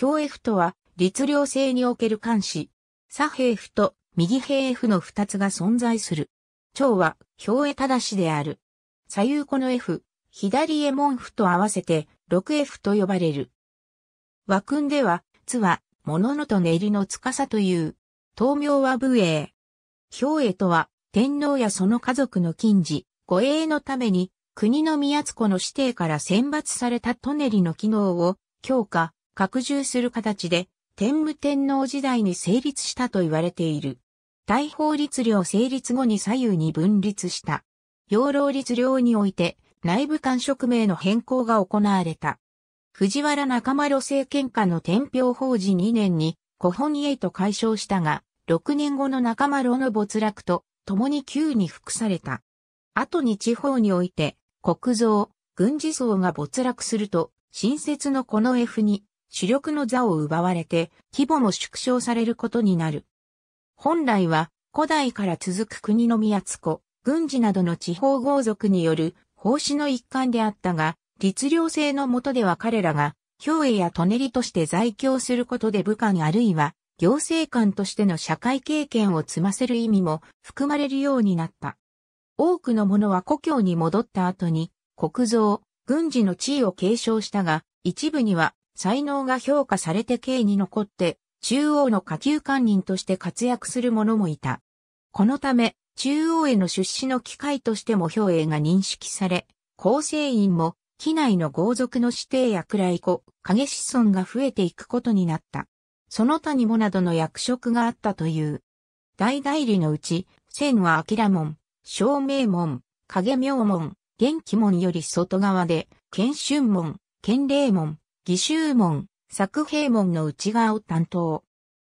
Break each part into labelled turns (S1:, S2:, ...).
S1: 表 F とは、律令制における監視。左平 F と右平 F の二つが存在する。長は、表へ正しである。左右この F、左へ門符と合わせて、6F と呼ばれる。和訓では、つは、もののと練りの司という、東名は武衛。表へとは、天皇やその家族の近似、護衛のために、国の宮津子の指定から選抜されたトネリの機能を強化、拡充する形で、天武天皇時代に成立したと言われている。大法律令成立後に左右に分立した。養老律令において内部官職名の変更が行われた。藤原中丸政権下の天平法時2年に古本へと解消したが、6年後の中丸の没落と共に旧に服された。後に地方において国造、軍事層が没落すると、新設のこの F に主力の座を奪われて規模も縮小されることになる。本来は古代から続く国の湖、軍事などの地方豪族による奉仕の一環であったが、律令制の下では彼らが、兵衛や舎人として在京することで武官あるいは行政官としての社会経験を積ませる意味も含まれるようになった。多くの者は故郷に戻った後に、国造、軍事の地位を継承したが、一部には才能が評価されて刑に残って、中央の下級官人として活躍する者もいた。このため、中央への出資の機会としても兵衛が認識され、構成員も、機内の豪族の指定や暗い子、影子孫が増えていくことになった。その他にもなどの役職があったという。大代理のうち、千は明門、照明門、影明門、元気門より外側で、剣春門、剣霊門、義州門、作平門の内側を担当。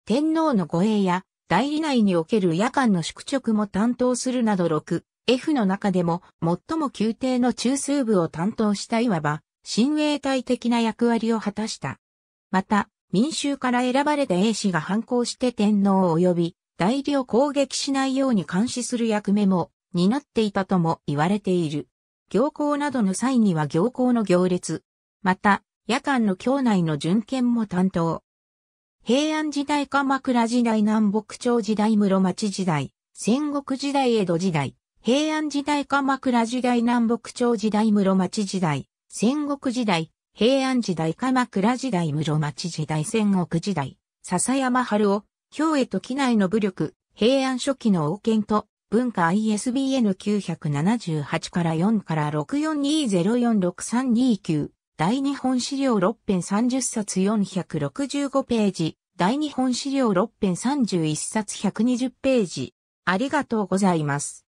S1: 天皇の護衛や代理内における夜間の宿直も担当するなど 6F の中でも最も宮廷の中枢部を担当したいわば、親衛隊的な役割を果たした。また、民衆から選ばれた英氏が反抗して天皇を及び代理を攻撃しないように監視する役目も担っていたとも言われている。行行などの際には行行の行列。また、夜間の境内の巡検も担当。平安時代鎌倉時代南北朝時代室町時代、戦国時代江戸時代、平安時代鎌倉時代南北朝時代室町時代、戦国時代、平安時代鎌倉時代室町時代戦国時代、笹山春夫、京へと機内の武力、平安初期の王権と、文化 ISBN978 から4から642046329。大日本資料6編30冊465ページ、大日本資料6編31冊120ページ。ありがとうございます。